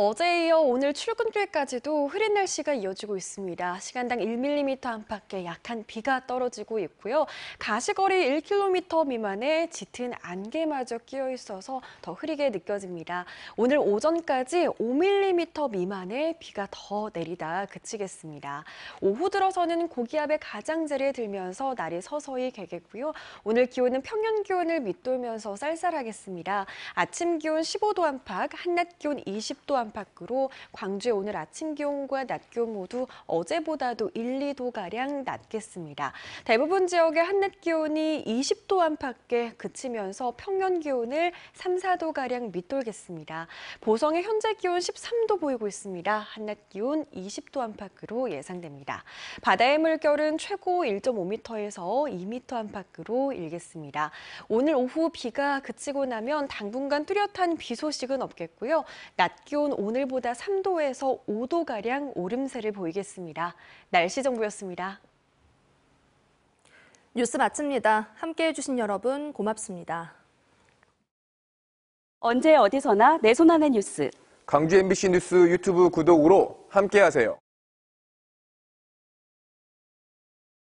어제에 이어 오늘 출근길까지도 흐린 날씨가 이어지고 있습니다. 시간당 1mm 안팎의 약한 비가 떨어지고 있고요. 가시거리 1km 미만의 짙은 안개마저 끼어 있어서 더 흐리게 느껴집니다. 오늘 오전까지 5mm 미만의 비가 더 내리다 그치겠습니다. 오후 들어서는 고기압의 가장자리에 들면서 날이 서서히 개겠고요. 오늘 기온은 평년 기온을 밑돌면서 쌀쌀하겠습니다. 아침 기온 15도 안팎, 한낮 기온 20도 안팎, 안팎으로 광주에 오늘 아침 기온과 낮 기온 모두 어제보다도 1, 2도가량 낮겠습니다. 대부분 지역의 한낮 기온이 20도 안팎에 그치면서 평년 기온을 3, 4도가량 밑돌겠습니다. 보성의 현재 기온 13도 보이고 있습니다. 한낮 기온 20도 안팎으로 예상됩니다. 바다의 물결은 최고 1.5m에서 2m 안팎으로 일겠습니다. 오늘 오후 비가 그치고 나면 당분간 뚜렷한 비 소식은 없겠고요. 낮 기온 오늘보다 3도에서 5도가량 오름세를 보이겠습니다. 날씨 정보였습니다. 뉴스 마칩니다. 함께해 주신 여러분 고맙습니다. 언제 어디서나 내 손안의 뉴스. 강주 MBC 뉴스 유튜브 구독으로 함께하세요.